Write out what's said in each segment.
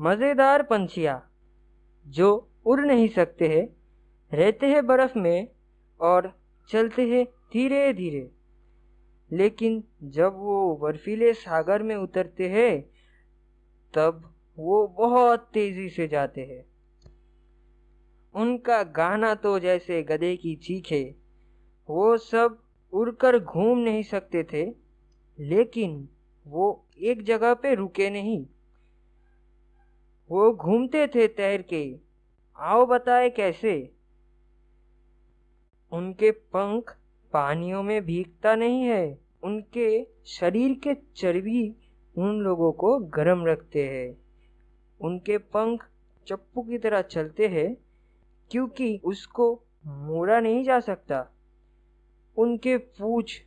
मज़ेदार पंछियाँ जो उड़ नहीं सकते हैं रहते हैं बर्फ़ में और चलते हैं धीरे धीरे लेकिन जब वो बर्फीले सागर में उतरते हैं तब वो बहुत तेज़ी से जाते हैं उनका गाना तो जैसे गधे की चीख है वो सब उड़कर घूम नहीं सकते थे लेकिन वो एक जगह पे रुके नहीं वो घूमते थे तैर के आओ बताए कैसे उनके पंख पानियों में भीगता नहीं है उनके शरीर के चर्बी उन लोगों को गर्म रखते हैं उनके पंख चप्पू की तरह चलते हैं क्योंकि उसको मोड़ा नहीं जा सकता उनके पूछ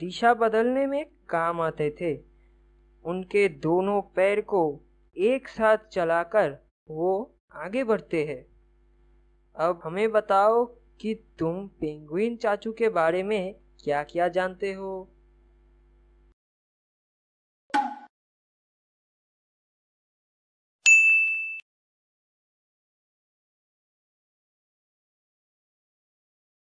दिशा बदलने में काम आते थे उनके दोनों पैर को एक साथ चलाकर वो आगे बढ़ते हैं अब हमें बताओ कि तुम पेंगुइन चाचू के बारे में क्या क्या जानते हो